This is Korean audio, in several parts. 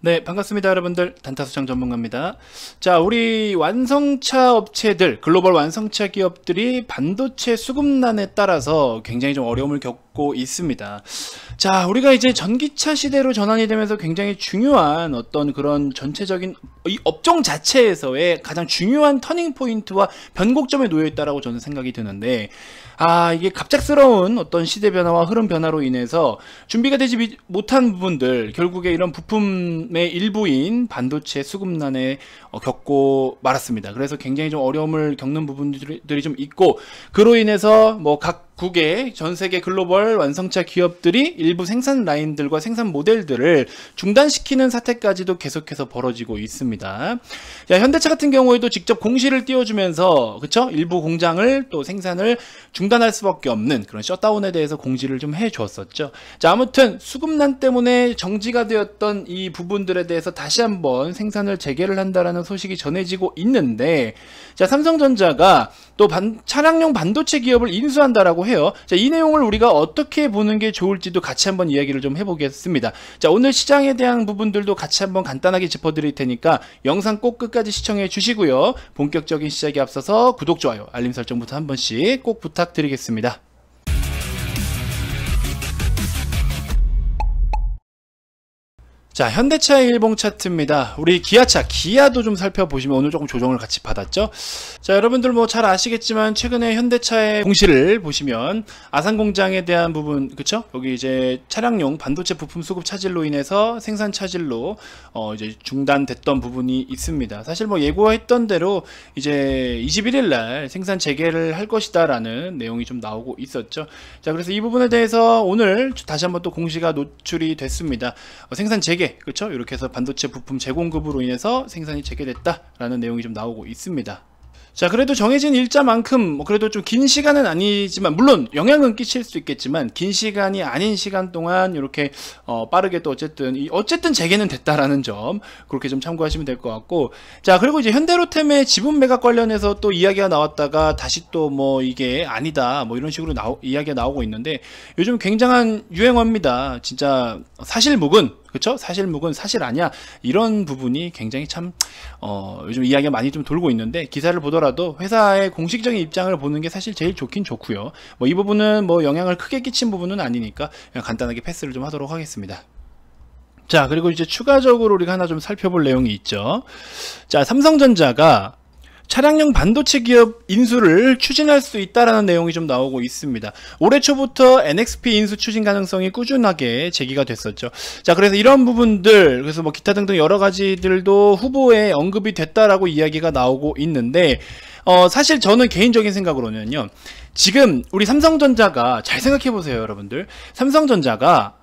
네 반갑습니다 여러분들 단타수장 전문가입니다 자 우리 완성차 업체들 글로벌 완성차 기업들이 반도체 수급난에 따라서 굉장히 좀 어려움을 겪고 갖고 있습니다. 자, 우리가 이제 전기차 시대로 전환이 되면서 굉장히 중요한 어떤 그런 전체적인 이 업종 자체에서의 가장 중요한 터닝 포인트와 변곡점에 놓여 있다라고 저는 생각이 드는데 아, 이게 갑작스러운 어떤 시대 변화와 흐름 변화로 인해서 준비가 되지 못한 부분들 결국에 이런 부품의 일부인 반도체 수급난에 어, 겪고 말았습니다. 그래서 굉장히 좀 어려움을 겪는 부분들이 좀 있고 그로 인해서 뭐각 국외전 세계 글로벌 완성차 기업들이 일부 생산 라인들과 생산 모델들을 중단시키는 사태까지도 계속해서 벌어지고 있습니다. 자, 현대차 같은 경우에도 직접 공시를 띄워주면서 그쵸? 일부 공장을 또 생산을 중단할 수밖에 없는 그런 셧다운에 대해서 공지를 좀 해줬었죠. 자, 아무튼 수급난 때문에 정지가 되었던 이 부분들에 대해서 다시 한번 생산을 재개를 한다라는 소식이 전해지고 있는데 자, 삼성전자가 또 반, 차량용 반도체 기업을 인수한다라고 해요. 자, 이 내용을 우리가 어떻게 보는 게 좋을지도 같이 한번 이야기를 좀 해보겠습니다. 자, 오늘 시장에 대한 부분들도 같이 한번 간단하게 짚어드릴 테니까 영상 꼭 끝까지 시청해 주시고요. 본격적인 시작에 앞서서 구독, 좋아요, 알림 설정부터 한 번씩 꼭 부탁드리겠습니다. 자 현대차의 일봉 차트입니다 우리 기아차 기아도 좀 살펴보시면 오늘 조금 조정을 같이 받았죠 자 여러분들 뭐 잘 아시겠지만 최근에 현대차의 공시를 보시면 아산공장에 대한 부분 그쵸 여기 이제 차량용 반도체 부품 수급 차질로 인해서 생산 차질로 어 이제 중단됐던 부분이 있습니다 사실 뭐 예고했던 대로 이제 21일날 생산 재개를 할 것이다 라는 내용이 좀 나오고 있었죠 자 그래서 이 부분에 대해서 오늘 다시 한번 또 공시가 노출이 됐습니다 어, 생산 재개 재개 예, 그렇죠 이렇게 해서 반도체 부품 재공급으로 인해서 생산이 재개됐다라는 내용이 좀 나오고 있습니다 자 그래도 정해진 일자만큼 뭐 그래도 좀 긴 시간은 아니지만 물론 영향은 끼칠 수 있겠지만 긴 시간이 아닌 시간 동안 이렇게 어 빠르게 또 어쨌든 이 어쨌든 재개는 됐다라는 점 그렇게 좀 참고하시면 될 것 같고 자 그리고 이제 현대로템의 지분 매각 관련해서 또 이야기가 나왔다가 다시 또 뭐 이게 아니다 뭐 이런 식으로 나오, 이야기가 나오고 있는데 요즘 굉장한 유행어입니다 진짜 사실묵은 그렇죠? 사실묵은 사실 아니야. 이런 부분이 굉장히 참 어, 요즘 이야기가 많이 좀 돌고 있는데 기사를 보더라도 회사의 공식적인 입장을 보는 게 사실 제일 좋긴 좋고요. 뭐 이 부분은 뭐 영향을 크게 끼친 부분은 아니니까 그냥 간단하게 패스를 좀 하도록 하겠습니다. 자, 그리고 이제 추가적으로 우리가 하나 좀 살펴볼 내용이 있죠. 자, 삼성전자가 차량용 반도체 기업 인수를 추진할 수 있다라는 내용이 좀 나오고 있습니다. 올해 초부터 NXP 인수 추진 가능성이 꾸준하게 제기가 됐었죠. 자, 그래서 이런 부분들, 그래서 뭐 기타 등등 여러 가지들도 후보에 언급이 됐다라고 이야기가 나오고 있는데, 어, 사실 저는 개인적인 생각으로는요, 지금 우리 삼성전자가 잘 생각해 보세요, 여러분들. 삼성전자가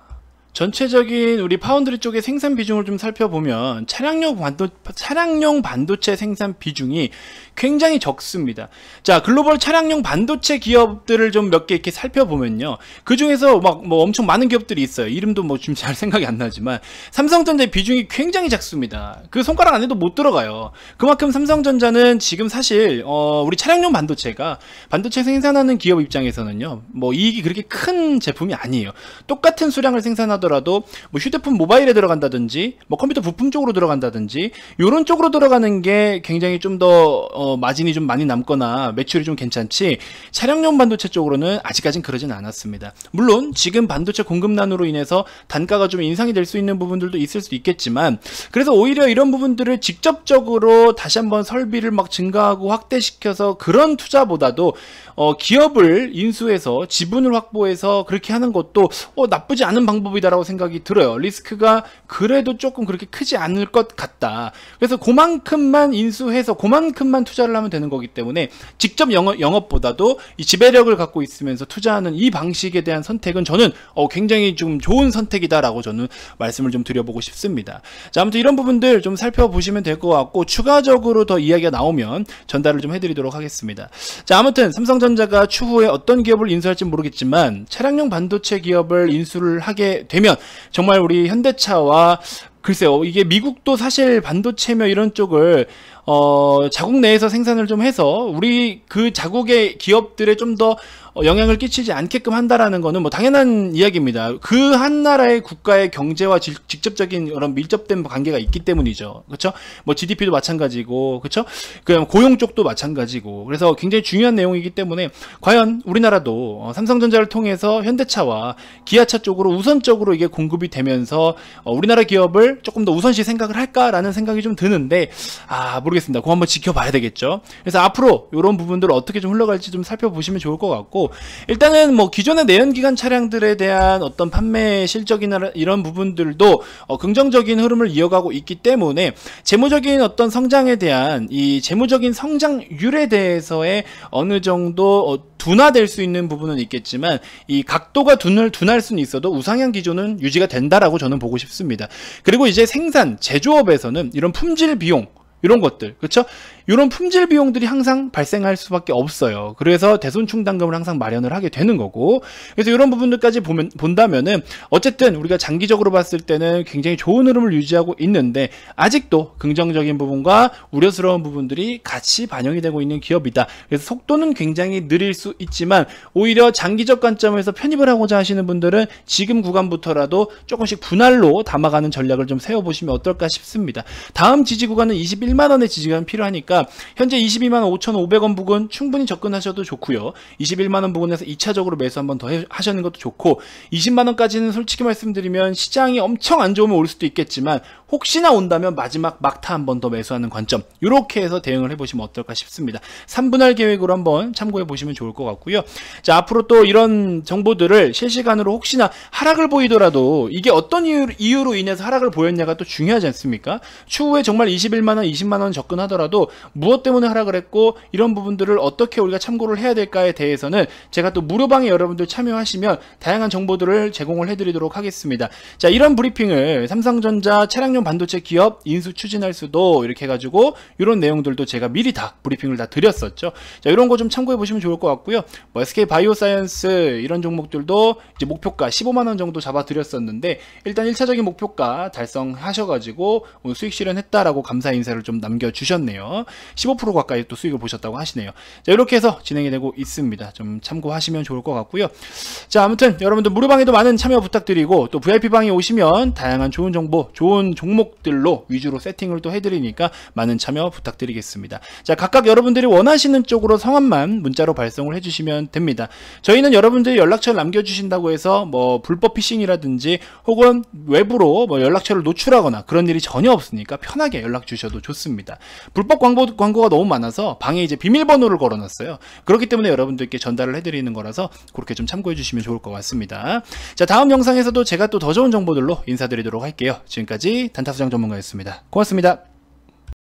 전체적인 우리 파운드리 쪽의 생산 비중을 좀 살펴보면 차량용, 반도, 차량용 반도체 생산 비중이 굉장히 적습니다. 자, 글로벌 차량용 반도체 기업들을 좀 몇 개 이렇게 살펴보면요. 그 중에서 막 뭐 엄청 많은 기업들이 있어요. 이름도 뭐 지금 잘 생각이 안 나지만 삼성전자의 비중이 굉장히 작습니다. 그 손가락 안에도 못 들어가요. 그만큼 삼성전자는 지금 사실 어, 우리 차량용 반도체가 반도체 생산하는 기업 입장에서는요. 뭐 이익이 그렇게 큰 제품이 아니에요. 똑같은 수량을 생산하도 하더라도 뭐 휴대폰 모바일에 들어간다든지 뭐 컴퓨터 부품 쪽으로 들어간다든지 이런 쪽으로 들어가는 게 굉장히 좀더 어, 마진이 좀 많이 남거나 매출이 좀 괜찮지 차량용 반도체 쪽으로는 아직까진 그러진 않았습니다. 물론 지금 반도체 공급난으로 인해서 단가가 좀 인상이 될 수 있는 부분들도 있을 수 있겠지만 그래서 오히려 이런 부분들을 직접적으로 다시 한번 설비를 막 증가하고 확대시켜서 그런 투자보다도 어, 기업을 인수해서 지분을 확보해서 그렇게 하는 것도 어, 나쁘지 않은 방법이다. 않을라고 생각이 들어요. 리스크가 그래도 조금 그렇게 크지 않을 것 같다. 그래서 그만큼만 인수해서 그만큼만 투자를 하면 되는 거기 때문에 직접 영업, 보다도이 지배력을 갖고 있으면서 투자하는 이 방식에 대한 선택은 저는 어, 굉장히 좀 좋은 선택이다라고 저는 말씀을 좀 드려보고 싶습니다. 자, 아무튼 이런 부분들 좀 살펴보시면 될 것 같고 추가적으로 더 이야기가 나오면 전달을 좀 해드리도록 하겠습니다. 자, 아무튼 삼성전자가 추후에 어떤 기업을 인수할지 모르겠지만 차량용 반도체 기업을 인수를 하게 되면 아니면 정말 우리 현대차와 글쎄요 이게 미국도 사실 반도체며 이런 쪽을 어, 자국 내에서 생산을 좀 해서 우리 그 자국의 기업들에 좀더 어, 영향을 끼치지 않게끔 한다라는 거는 뭐 당연한 이야기입니다. 그 한 나라의 국가의 경제와 지, 직접적인 그런 밀접된 관계가 있기 때문이죠. 그렇죠? 뭐 GDP도 마찬가지고 그렇죠? 그 고용 쪽도 마찬가지고 그래서 굉장히 중요한 내용이기 때문에 과연 우리나라도 어, 삼성전자를 통해서 현대차와 기아차 쪽으로 우선적으로 이게 공급이 되면서 어, 우리나라 기업을 조금 더 우선시 생각을 할까라는 생각이 좀 드는데 아 모르. 모르겠습니다. 그거 한번 지켜봐야 되겠죠. 그래서 앞으로 이런 부분들 어떻게 좀 흘러갈지 좀 살펴보시면 좋을 것 같고 일단은 뭐 기존의 내연기관 차량들에 대한 어떤 판매 실적이나 이런 부분들도 어, 긍정적인 흐름을 이어가고 있기 때문에 재무적인 어떤 성장에 대한 이 재무적인 성장률에 대해서의 어느 정도 어, 둔화될 수 있는 부분은 있겠지만 이 각도가 둔을 둔할 수는 있어도 우상향 기조는 유지가 된다라고 저는 보고 싶습니다. 그리고 이제 생산 제조업에서는 이런 품질 비용 이런 것들 그렇죠? 이런 품질 비용들이 항상 발생할 수밖에 없어요. 그래서 대손 충당금을 항상 마련을 하게 되는 거고 그래서 이런 부분들까지 보면 본다면은 어쨌든 우리가 장기적으로 봤을 때는 굉장히 좋은 흐름을 유지하고 있는데 아직도 긍정적인 부분과 우려스러운 부분들이 같이 반영이 되고 있는 기업이다. 그래서 속도는 굉장히 느릴 수 있지만 오히려 장기적 관점에서 편입을 하고자 하시는 분들은 지금 구간부터라도 조금씩 분할로 담아가는 전략을 좀 세워보시면 어떨까 싶습니다. 다음 지지 구간은 21만 원의 지지가 필요하니까 있으니까 현재 22만 5,500원 부근 충분히 접근하셔도 좋고요. 21만 원 부근에서 2차적으로 매수 한번 더 하시는 것도 좋고 20만 원까지는 솔직히 말씀드리면 시장이 엄청 안 좋으면 올 수도 있겠지만 혹시나 온다면 마지막 막타 한번 더 매수하는 관점 이렇게 해서 대응을 해보시면 어떨까 싶습니다. 3분할 계획으로 한번 참고해 보시면 좋을 것 같고요. 자 앞으로 또 이런 정보들을 실시간으로 혹시나 하락을 보이더라도 이게 어떤 이유로 인해서 하락을 보였냐가 또 중요하지 않습니까? 추후에 정말 21만원, 20만원 접근하더라도 무엇 때문에 하락을 했고 이런 부분들을 어떻게 우리가 참고를 해야 될까에 대해서는 제가 또 무료방에 여러분들 참여하시면 다양한 정보들을 제공을 해드리도록 하겠습니다. 자 이런 브리핑을 삼성전자 차량용 반도체 기업 인수 추진할 수도 이렇게 해가지고 이런 내용들도 제가 미리 다 브리핑을 다 드렸었죠. 자 이런 거 좀 참고해 보시면 좋을 것 같고요. 뭐 SK 바이오사이언스 이런 종목들도 이제 목표가 15만 원 정도 잡아 드렸었는데 일단 1차적인 목표가 달성하셔가지고 오늘 수익 실현했다라고 감사 인사를 좀 남겨주셨네요. 15% 가까이 또 수익을 보셨다고 하시네요. 자, 이렇게 해서 진행이 되고 있습니다. 좀 참고하시면 좋을 것 같고요. 자, 아무튼 여러분들 무료방에도 많은 참여 부탁드리고 또 VIP방에 오시면 다양한 좋은 정보, 좋은 종목들로 위주로 세팅을 또 해드리니까 많은 참여 부탁드리겠습니다. 자, 각각 여러분들이 원하시는 쪽으로 성함만 문자로 발송을 해주시면 됩니다. 저희는 여러분들이 연락처를 남겨주신다고 해서 뭐 불법 피싱이라든지 혹은 외부로 뭐 연락처를 노출하거나 그런 일이 전혀 없으니까 편하게 연락 주셔도 좋습니다. 불법 광고 광고, 광고가 너무 많아서 방에 이제 비밀번호를 걸어놨어요. 그렇기 때문에 여러분들께 전달을 해드리는 거라서 그렇게 좀 참고해 주시면 좋을 것 같습니다. 자, 다음 영상에서도 제가 또 더 좋은 정보들로 인사드리도록 할게요. 지금까지 단타수장 전문가였습니다. 고맙습니다.